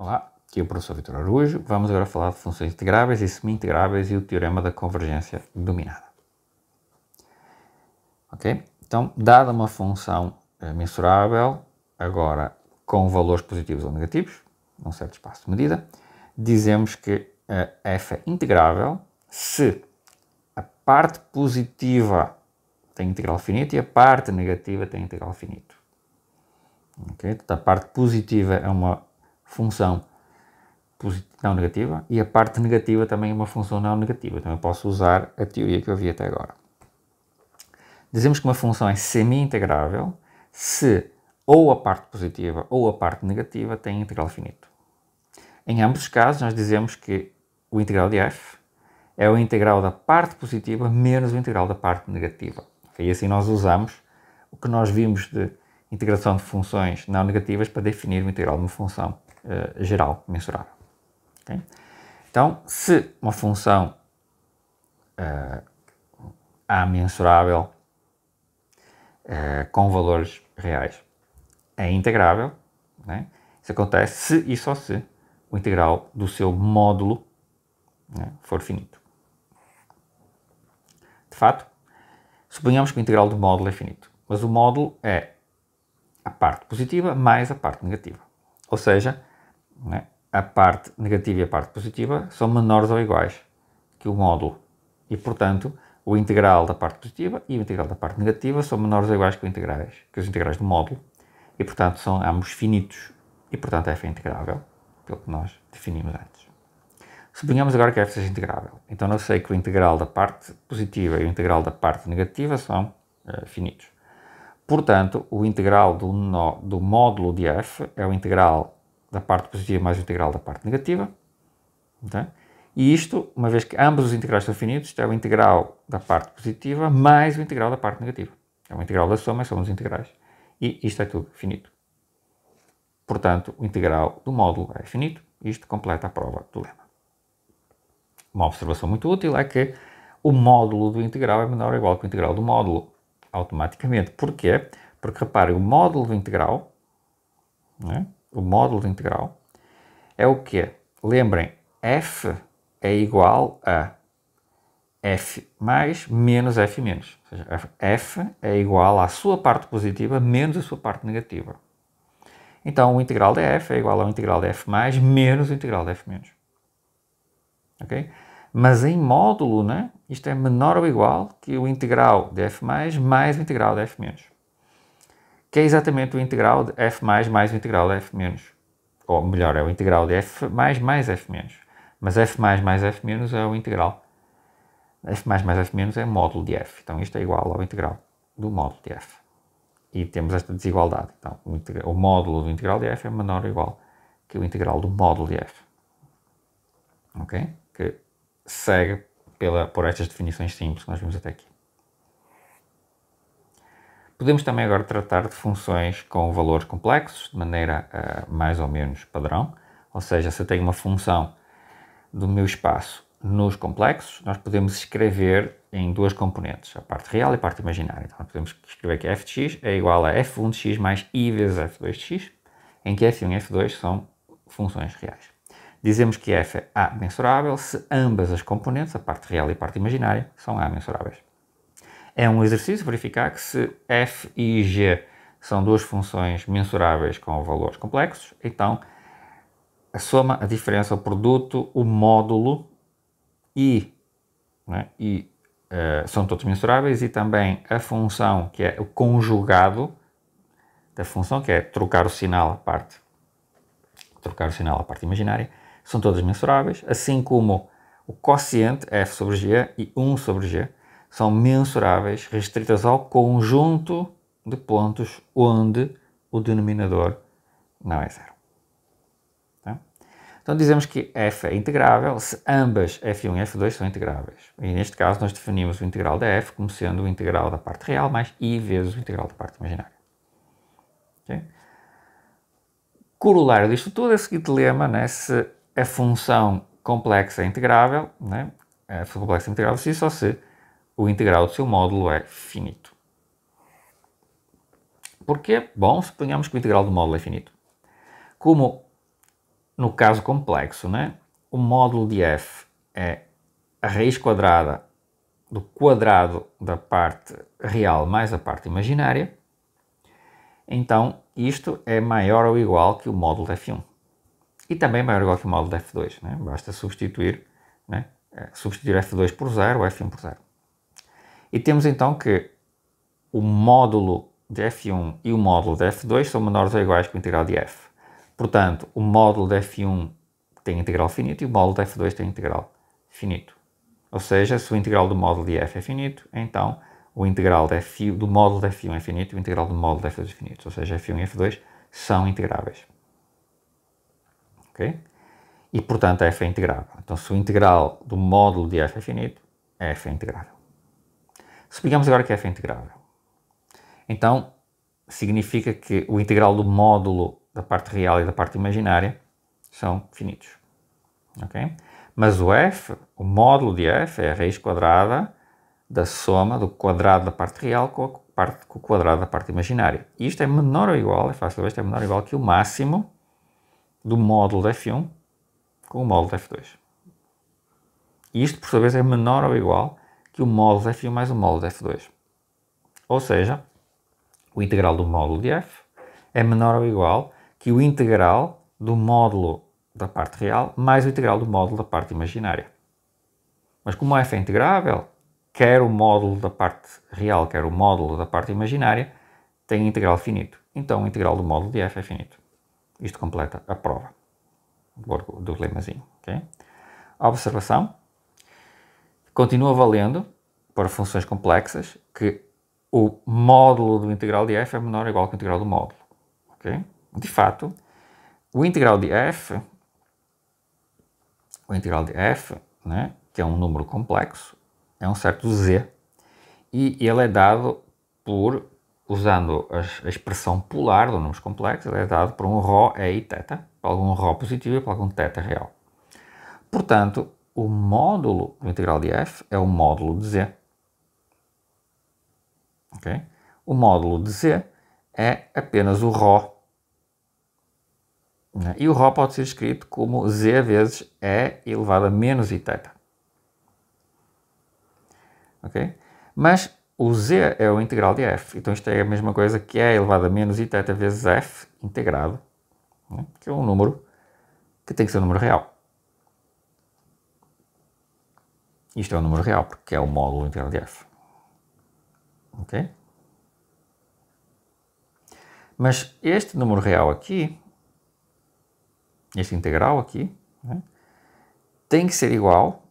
Olá, aqui é o professor Vitor Arujo. Vamos agora falar de funções integráveis e semi-integráveis e o teorema da convergência dominada. Ok? Então, dada uma função eh, mensurável, agora com valores positivos ou negativos, num certo espaço de medida, dizemos que eh, f é integrável se a parte positiva tem integral finito e a parte negativa tem integral finito. Okay? Então, a parte positiva é uma função não negativa e a parte negativa também é uma função não negativa. Também então, posso usar a teoria que eu vi até agora. Dizemos que uma função é semi-integrável se ou a parte positiva ou a parte negativa tem integral finito. Em ambos os casos, nós dizemos que o integral de f é o integral da parte positiva menos o integral da parte negativa. E assim nós usamos o que nós vimos de integração de funções não negativas para definir o integral de uma função eh, geral mensurável. Okay? Então, se uma função uh, A mensurável uh, com valores reais é integrável, né? isso acontece se e só se o integral do seu módulo né, for finito. De fato, suponhamos que o integral do módulo é finito, mas o módulo é a parte positiva mais a parte negativa. Ou seja, né, a parte negativa e a parte positiva são menores ou iguais que o módulo. E, portanto, o integral da parte positiva e o integral da parte negativa são menores ou iguais que, integrais, que os integrais do módulo. E, portanto, são ambos finitos. E, portanto, f é integrável, pelo é que nós definimos antes. Suponhamos agora que f seja integrável. Então, eu sei que o integral da parte positiva e o integral da parte negativa são uh, finitos. Portanto, o integral do, no, do módulo de f é o integral da parte positiva mais o integral da parte negativa. Okay? E isto, uma vez que ambos os integrais são finitos, é o integral da parte positiva mais o integral da parte negativa. É o integral da soma, são os integrais. E isto é tudo finito. Portanto, o integral do módulo é finito. Isto completa a prova do lema. Uma observação muito útil é que o módulo do integral é menor ou igual que o integral do módulo, automaticamente. Porquê? Porque, reparem, o módulo do integral, né, o módulo integral, é o que? Lembrem, f é igual a f mais menos f menos. Ou seja, f é igual à sua parte positiva menos a sua parte negativa. Então, o integral de f é igual ao integral de f mais menos o integral de f menos. Ok? Mas em módulo, né, isto é menor ou igual que o integral de f mais mais o integral de f menos que é exatamente o integral de f mais mais o integral de f menos. Ou melhor, é o integral de f mais mais f menos. Mas f mais mais f menos é o integral. f mais mais f menos é módulo de f. Então isto é igual ao integral do módulo de f. E temos esta desigualdade. Então o, o módulo do integral de f é menor ou igual que o integral do módulo de f. Ok? Que segue pela, por estas definições simples que nós vimos até aqui. Podemos também agora tratar de funções com valores complexos, de maneira uh, mais ou menos padrão. Ou seja, se eu tenho uma função do meu espaço nos complexos, nós podemos escrever em duas componentes, a parte real e a parte imaginária. Então, podemos escrever que é f de x é igual a f1 de x mais i vezes f2 de x, em que f1 e f2 são funções reais. Dizemos que f é a mensurável se ambas as componentes, a parte real e a parte imaginária, são a mensuráveis. É um exercício verificar que se f e g são duas funções mensuráveis com valores complexos, então a soma, a diferença, o produto, o módulo e, né, e uh, são todos mensuráveis e também a função que é o conjugado da função, que é trocar o sinal à parte, trocar o sinal à parte imaginária, são todas mensuráveis, assim como o quociente f sobre g e 1 sobre g são mensuráveis, restritas ao conjunto de pontos onde o denominador não é zero. Tá? Então dizemos que f é integrável se ambas f1 e f2 são integráveis. E neste caso nós definimos o integral da f como sendo o integral da parte real mais i vezes o integral da parte imaginária. Okay? Corolário disto tudo é o seguinte lema, né? se a função complexa é integrável, né? a função complexa é integrável se só se o integral do seu módulo é finito. Porquê? Bom, suponhamos que o integral do módulo é finito. Como no caso complexo, né, o módulo de f é a raiz quadrada do quadrado da parte real mais a parte imaginária, então isto é maior ou igual que o módulo de f1. E também maior ou igual que o módulo de f2. Né? Basta substituir, né, eh, substituir f2 por zero, ou f1 por zero. E temos então que o módulo de F1 e o módulo de F2 são menores ou iguais que o integral de F. Portanto, o módulo de F1 tem integral finito e o módulo de F2 tem integral finito. Ou seja, se o integral do módulo de F é finito, então o integral de F, do módulo de F1 é finito e o integral do módulo de F2 é finito. Ou seja, F1 e F2 são integráveis. Okay? E, portanto, F é integrável. Então, se o integral do módulo de F é finito, F é integrável. Suponhamos agora que é f é integrável. Então, significa que o integral do módulo da parte real e da parte imaginária são finitos. Okay? Mas o f, o módulo de f, é a raiz quadrada da soma do quadrado da parte real com, a parte, com o quadrado da parte imaginária. E isto é menor ou igual, é fácil ver, isto é menor ou igual que o máximo do módulo de f1 com o módulo de f2. E isto, por sua vez, é menor ou igual o módulo de F1 mais o módulo de F2. Ou seja, o integral do módulo de F é menor ou igual que o integral do módulo da parte real mais o integral do módulo da parte imaginária. Mas como F é integrável, quer o módulo da parte real, quer o módulo da parte imaginária, tem integral finito. Então o integral do módulo de f é finito. Isto completa a prova do, do lemazinho. Okay? Observação continua valendo para funções complexas que o módulo do integral de f é menor ou igual ao integral do módulo. Okay? De fato, o integral de f, o integral de f, né, que é um número complexo, é um certo z, e ele é dado por, usando a expressão polar do números complexos, ele é dado por um ρ, e e θ, por algum ρ positivo e por algum θ real. Portanto, o módulo do integral de f é o módulo de z. Okay? O módulo de z é apenas o ρ. Né? E o ρ pode ser escrito como z vezes e elevado a menos i θ. Okay? Mas o z é o integral de f, então isto é a mesma coisa que e elevado a menos i θ vezes f integrado, né? que é um número que tem que ser um número real. Isto é um número real, porque é o módulo inteiro de f. Ok? Mas este número real aqui, este integral aqui, né, tem que ser igual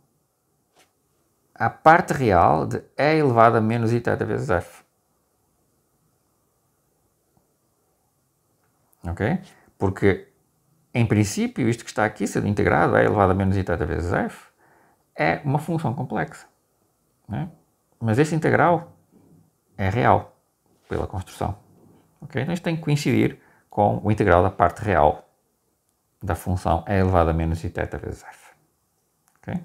à parte real de e elevado a menos i vezes f. Ok? Porque, em princípio, isto que está aqui sendo integrado é elevado a menos i vezes f é uma função complexa. Né? Mas esse integral é real pela construção. Okay? Então, isto tem que coincidir com o integral da parte real da função e é elevado a menos i θ vezes f. Okay?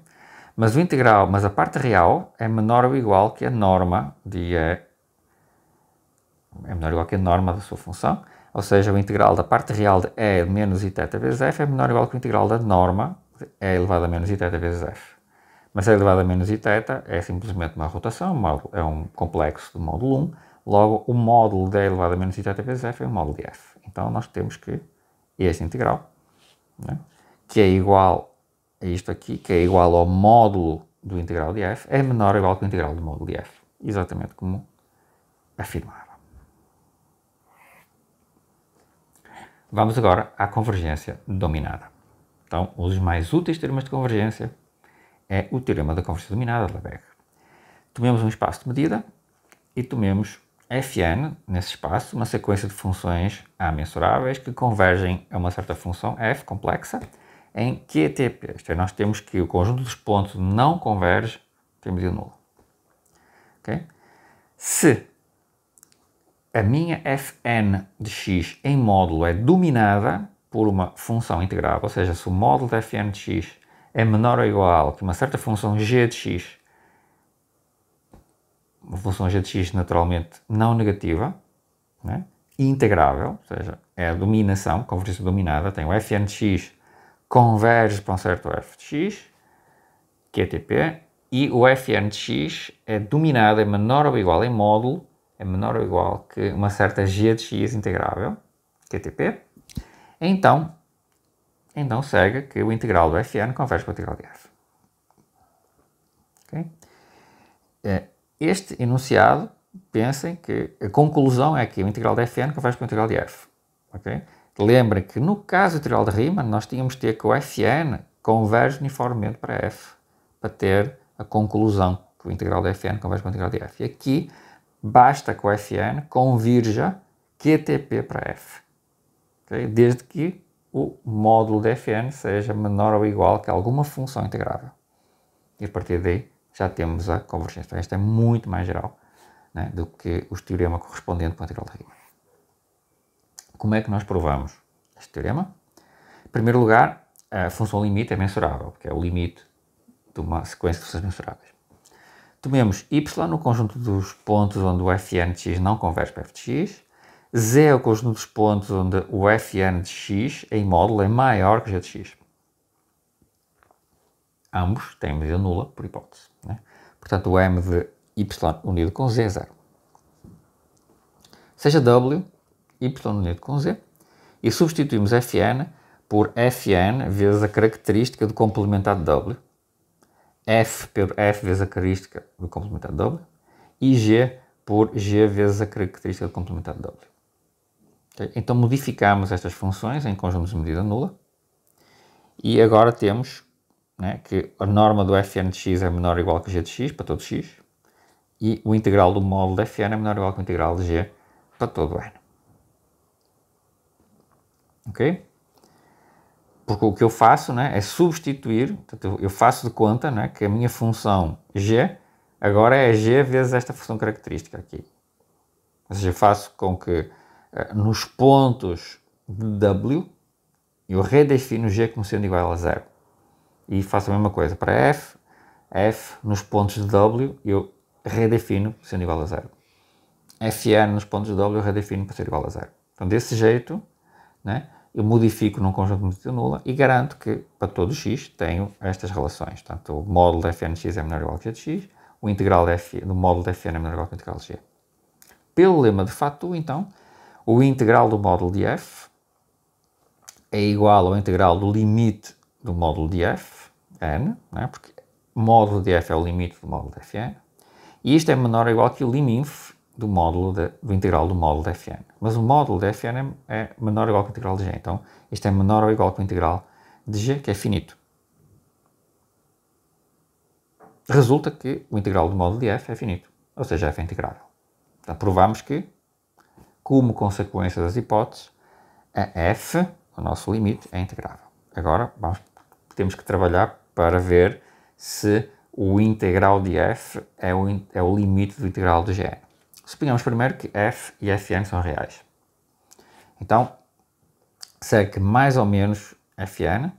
Mas o integral, mas a parte real é menor ou igual que a norma de eh, é menor ou igual que a norma da sua função, ou seja, o integral da parte real de e menos i θ vezes f é menor ou igual que o integral da norma de e elevado a menos i θ vezes f. Mas é elevado a menos θ é simplesmente uma rotação, é um complexo do módulo 1. Logo, o módulo de E elevado a menos θ vezes f é o módulo de f. Então, nós temos que este integral, né, que é igual a isto aqui, que é igual ao módulo do integral de f, é menor ou igual que o integral do módulo de f. Exatamente como afirmava. Vamos agora à convergência dominada. Então, os mais úteis termos de convergência é o teorema da convergência dominada de Lebesgue. Tomemos um espaço de medida e tomemos fn, nesse espaço, uma sequência de funções a mensuráveis que convergem a uma certa função f complexa em QTP. Isto é, nós temos que o conjunto dos pontos não converge, temos de nulo. Okay? Se a minha fn de x em módulo é dominada por uma função integrável, ou seja, se o módulo de fn de x é menor ou igual que uma certa função g de x, uma função g de x naturalmente não negativa, né? integrável, ou seja, é a dominação, convergência dominada, tem o fn de x converge para um certo f de x, que é TP, e o fn de x é dominado, é menor ou igual em é módulo, é menor ou igual que uma certa g de x integrável, que é TP. Então, então segue que o integral do Fn converge para o integral de f. Okay? Eh, este enunciado, pensem que a conclusão é que o integral de Fn converge para o integral de f. Okay? Lembra que no caso do integral de Riemann, nós tínhamos de ter que o Fn converge uniformemente para f, para ter a conclusão que o integral de Fn converge para o integral de f. E aqui basta que o Fn convirja QTP para f. Okay? Desde que o módulo de Fn seja menor ou igual que alguma função integrável. E a partir daí já temos a convergência. Então, esta é muito mais geral né, do que o teorema correspondente para a integral de Riemann. Como é que nós provamos este teorema? Em primeiro lugar, a função limite é mensurável, porque é o limite de uma sequência de funções mensuráveis. Tomemos y no conjunto dos pontos onde o fn de x não converge para f de x Z é o conjunto dos pontos onde o Fn de x em módulo é maior que g de x. Ambos têm medida nula, por hipótese. Né? Portanto, o m de y unido com z é zero. Seja w, y unido com z, e substituímos Fn por Fn vezes a característica do complementar de W, F por F vezes a característica do complementar de W, e G por G vezes a característica do complementar de W. Então modificamos estas funções em conjuntos de medida nula e agora temos né, que a norma do fn de x é menor ou igual que g de x para todo x e o integral do módulo de fn é menor ou igual que o integral de g para todo n. Ok? Porque o que eu faço né, é substituir, eu faço de conta né, que a minha função g agora é g vezes esta função característica aqui. Ou seja, eu faço com que eh, nos pontos de W, eu redefino G como sendo igual a zero. E faço a mesma coisa para F, F nos pontos de W, eu redefino sendo igual a zero. Fn nos pontos de W, eu redefino para ser igual a zero. Então, desse jeito, né, eu modifico num conjunto de nula e garanto que para todo x tenho estas relações. Portanto, o módulo de fn x é menor ou igual que g de x, o integral de f, do módulo de fn é menor ou igual que o integral de g. Pelo lema de fato, então, o integral do módulo de f é igual ao integral do limite do módulo de f, n, né? porque módulo de f é o limite do módulo de fn, e isto é menor ou igual que o liminf do módulo de, do integral do módulo de fn. Mas o módulo de fn é, é menor ou igual que o integral de g, então isto é menor ou igual que o integral de g, que é finito. Resulta que o integral do módulo de f é finito, ou seja, f é integrável. Então provamos que como consequência das hipóteses, a f, o nosso limite, é integrável. Agora vamos, temos que trabalhar para ver se o integral de f é o, é o limite do integral de gn. Suponhamos primeiro que f e fn são reais. Então, segue que mais ou menos fn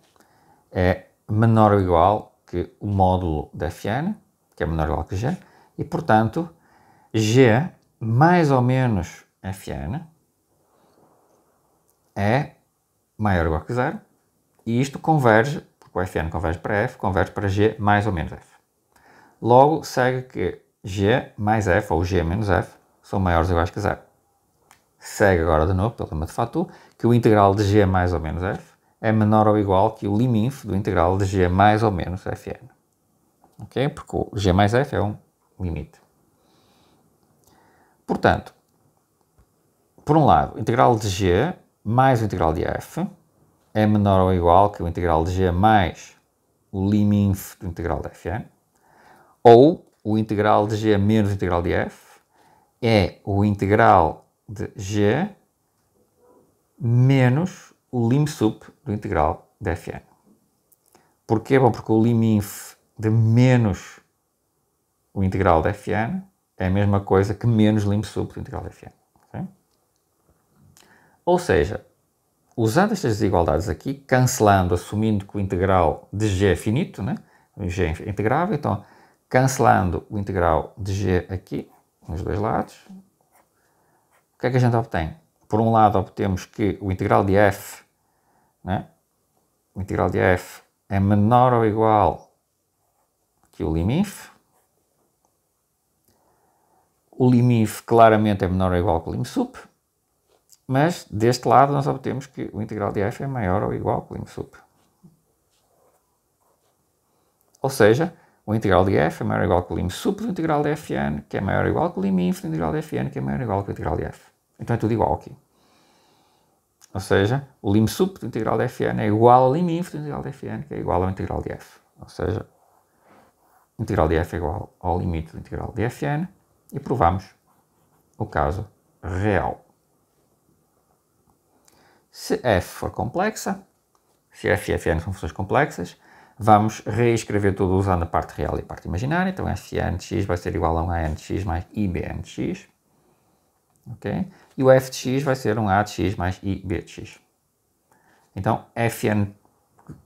é menor ou igual que o módulo de fn, que é menor ou igual que g, e portanto, g mais ou menos Fn é maior ou igual que zero e isto converge, porque o Fn converge para F, converge para G mais ou menos F. Logo, segue que G mais F, ou G menos F, são maiores ou iguais que zero. Segue agora de novo, pelo tema de fato, que o integral de G mais ou menos F é menor ou igual que o liminf do integral de G mais ou menos Fn. Ok? Porque o G mais F é um limite. Portanto, por um lado, integral de g mais o integral de f é menor ou igual que o integral de g mais o liminf do integral de f, ou o integral de g menos o integral de f é o integral de g menos o lim sup do integral de fn. Porquê? Bom, porque o liminf de menos o integral de fn é a mesma coisa que menos lim sup do integral de fn. Ou seja, usando estas desigualdades aqui, cancelando, assumindo que o integral de g é finito, né? o g é integrável, então cancelando o integral de g aqui, nos dois lados, o que é que a gente obtém? Por um lado, obtemos que o integral de f, né? o integral de f é menor ou igual que o limif. O limif claramente é menor ou igual que o sup. Mas deste lado nós obtemos que o integral de f é maior ou igual que o link sup. Ou seja, o integral de f é maior ou igual que o lim sup do integral de fn, que é maior ou igual que o inferior do integral de fn, que é maior ou igual que o integral de f. Então é tudo igual aqui. Ou seja, o limite sup do integral de fn é igual ao limite inferior do integral de fn, que é igual ao integral de f. Ou seja, o integral de f é igual ao limite do integral de fn e provamos o caso real. Se f for complexa, se f e fn são funções complexas, vamos reescrever tudo usando a parte real e a parte imaginária. Então fn de x vai ser igual a um a n de x mais ibn de x. Okay? E o f de x vai ser um a de x mais ib de x. Então fn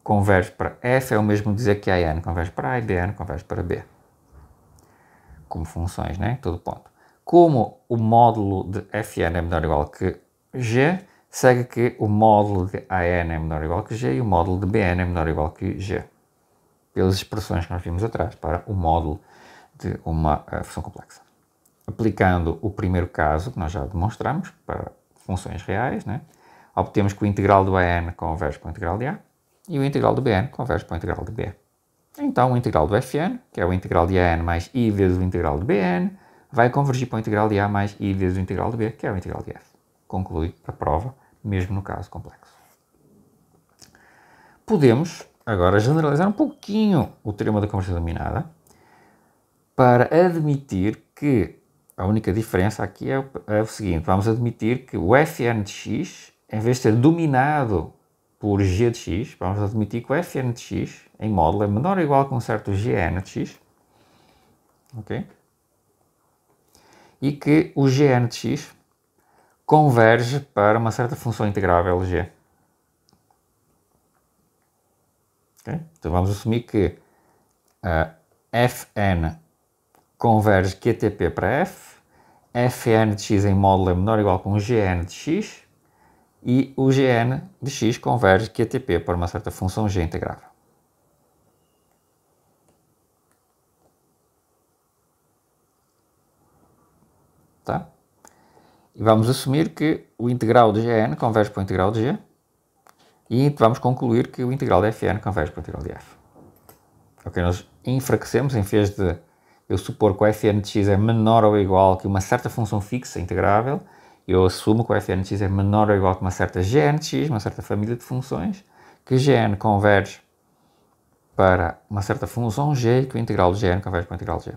converge para f é o mesmo dizer que a n converge para a e bn converge para b. Como funções, né? Todo ponto. Como o módulo de fn é menor ou igual que g, segue que o módulo de AN é menor ou igual que G e o módulo de BN é menor ou igual que G. Pelas expressões que nós vimos atrás para o módulo de uma função complexa. Aplicando o primeiro caso, que nós já demonstramos, para funções reais, né? obtemos que o integral do AN converge para o integral de A e o integral do BN converge para o integral de B. Então, o integral do Fn, que é o integral de AN mais I vezes o integral de BN, vai convergir para o integral de A mais I vezes o integral de B, que é o integral de F. Conclui a prova mesmo no caso complexo. Podemos agora generalizar um pouquinho o teorema da conversa dominada para admitir que a única diferença aqui é o, é o seguinte: vamos admitir que o fn de x, em vez de ser dominado por g de x, vamos admitir que o fn de x em módulo é menor ou igual a um certo gn de x, ok? E que o gn de x converge para uma certa função integrável g. Okay? Então vamos assumir que uh, fn converge QTP para f, fn de x em módulo é menor ou igual com gn de x e o gn de x converge QTP para uma certa função g integrável. Tá? E vamos assumir que o integral de Gn converge para o integral de G. E vamos concluir que o integral de Fn converge para o integral de F. Ok, nós enfraquecemos em vez de eu supor que o Fn de x é menor ou igual que uma certa função fixa integrável, eu assumo que o Fn de x é menor ou igual que uma certa Gn de x, uma certa família de funções, que Gn converge para uma certa função g e que o integral de Gn converge para o integral de g.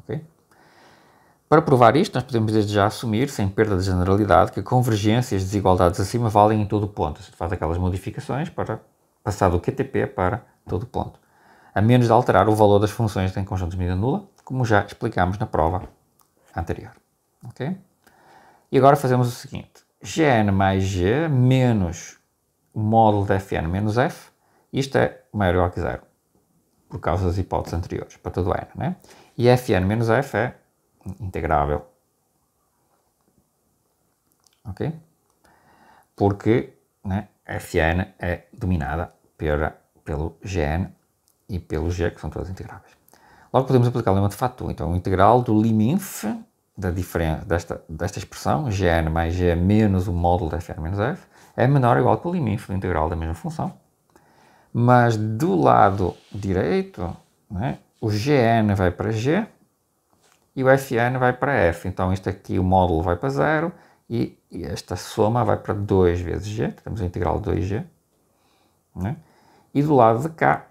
ok? Para provar isto, nós podemos desde já assumir, sem perda de generalidade, que convergências e desigualdades acima valem em todo o ponto. Se faz aquelas modificações para passar do QTP para todo o ponto. A menos de alterar o valor das funções em conjunto de medida nula, como já explicámos na prova anterior. ok? E agora fazemos o seguinte. Gn mais G menos o módulo de Fn menos F, isto é maior ou igual que zero, por causa das hipóteses anteriores, para todo n, né? E Fn menos F é integrável. Ok? Porque né, Fn é dominada pela, pelo Gn e pelo G, que são todas integráveis. Logo podemos aplicar o lema de fato. Então, o integral do liminf da diferença desta, desta expressão, Gn mais G menos o módulo de Fn menos F, é menor ou igual que o liminf do integral da mesma função. Mas do lado direito, né, o Gn vai para G e o Fn vai para f. Então isto aqui, o módulo vai para zero e esta soma vai para 2 vezes g, temos a integral de 2g. Né? E do lado de cá,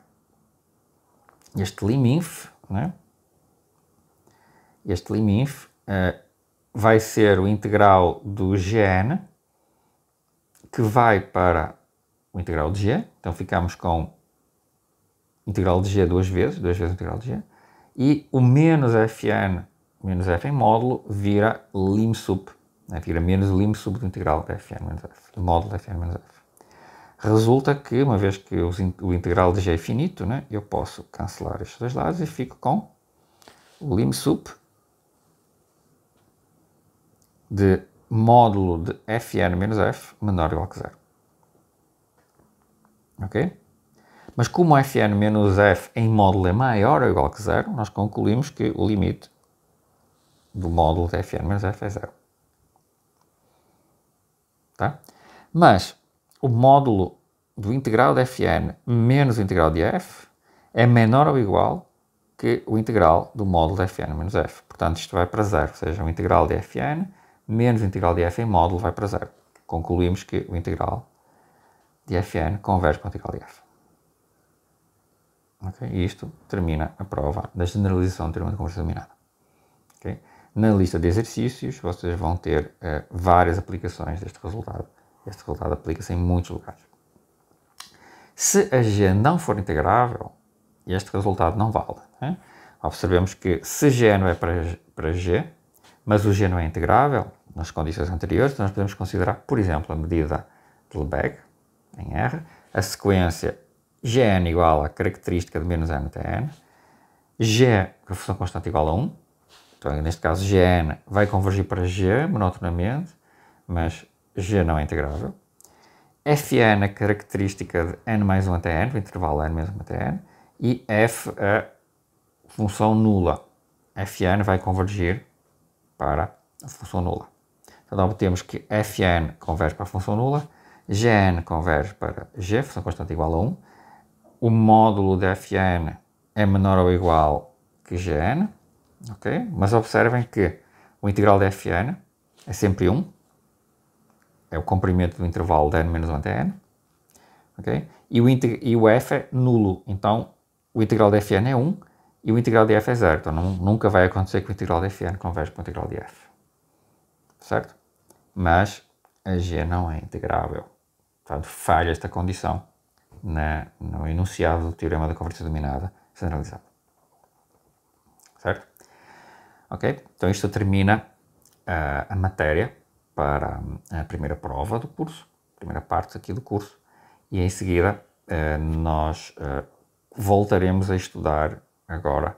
este liminf, né? este liminf uh, vai ser o integral do gn que vai para o integral de g, então ficamos com integral de g duas vezes, duas vezes integral de g, e o menos fn menos f em módulo vira lim né? vira menos sub do integral de fn menos f, do módulo de fn menos f. Resulta que, uma vez que os, o integral de g é finito, né? eu posso cancelar estes dois lados e fico com lim sub de módulo de fn menos f menor ou igual que zero. Ok? Mas como fn menos f em módulo é maior ou igual que zero, nós concluímos que o limite do módulo de TFE menos f é zero, Tá? Mas o módulo do integral de Fn menos o integral de f é menor ou igual que o integral do módulo de Fn menos f. Portanto, isto vai para zero, ou seja, o integral de Fn menos o integral de f em módulo vai para zero. Concluímos que o integral de Fn converge com o integral de f. Okay? E isto termina a prova da generalização do teorema de convergência dominada. Okay? Na lista de exercícios, vocês vão ter uh, várias aplicações deste resultado. Este resultado aplica-se em muitos lugares. Se a G não for integrável, este resultado não vale. Né? Observemos que se G não é para, para G, mas o G não é integrável, nas condições anteriores, nós podemos considerar, por exemplo, a medida de Lebesgue, em R, a sequência Gn igual à característica de menos n G, com a função constante igual a 1, então, neste caso, GN vai convergir para G monotonamente, mas G não é integrável. Fn a característica de n mais 1 até n, o intervalo n mais 1 até n, e f a função nula. Fn vai convergir para a função nula. Então obtemos que Fn converge para a função nula, Gn converge para G, função constante igual a 1, o módulo de Fn é menor ou igual que Gn, ok? Mas observem que o integral de Fn é sempre 1, é o comprimento do intervalo de n menos 1 até n, ok? E o, e o f é nulo, então o integral de Fn é 1 e o integral de f é 0, então não, nunca vai acontecer que o integral de Fn converge para o integral de f, certo? Mas a g não é integrável, portanto falha esta condição na, no enunciado do teorema da convergência dominada centralizada, certo? Ok? Então isto termina uh, a matéria para eh, a primeira prova do curso, primeira parte aqui do curso, e em seguida uh, nós uh, voltaremos a estudar agora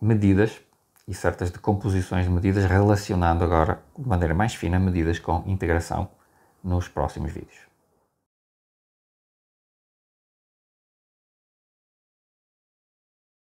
medidas e certas decomposições de medidas, relacionando agora de maneira mais fina medidas com integração nos próximos vídeos.